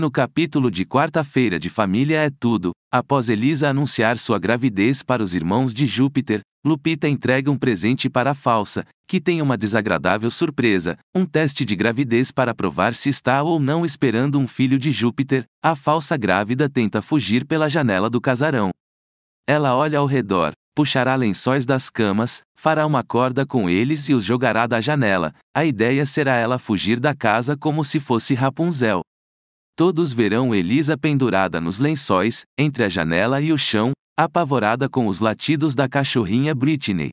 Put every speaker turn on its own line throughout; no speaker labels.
no capítulo de quarta-feira de Família é Tudo, após Elisa anunciar sua gravidez para os irmãos de Júpiter, Lupita entrega um presente para a falsa, que tem uma desagradável surpresa, um teste de gravidez para provar se está ou não esperando um filho de Júpiter. A falsa grávida tenta fugir pela janela do casarão. Ela olha ao redor, puxará lençóis das camas, fará uma corda com eles e os jogará da janela. A ideia será ela fugir da casa como se fosse Rapunzel. Todos verão Elisa pendurada nos lençóis, entre a janela e o chão, apavorada com os latidos da cachorrinha Britney.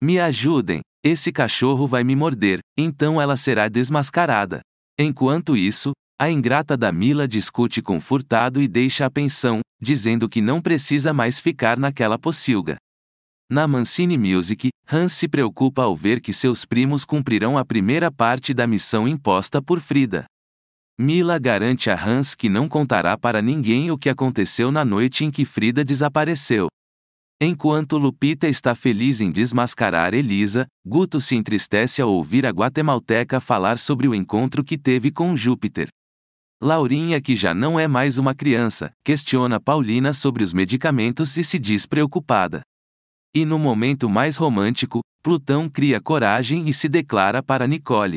Me ajudem, esse cachorro vai me morder, então ela será desmascarada. Enquanto isso, a ingrata da Mila discute com Furtado e deixa a pensão, dizendo que não precisa mais ficar naquela pocilga. Na Mancini Music, Hans se preocupa ao ver que seus primos cumprirão a primeira parte da missão imposta por Frida. Mila garante a Hans que não contará para ninguém o que aconteceu na noite em que Frida desapareceu. Enquanto Lupita está feliz em desmascarar Elisa, Guto se entristece ao ouvir a guatemalteca falar sobre o encontro que teve com Júpiter. Laurinha, que já não é mais uma criança, questiona Paulina sobre os medicamentos e se diz preocupada. E no momento mais romântico, Plutão cria coragem e se declara para Nicole.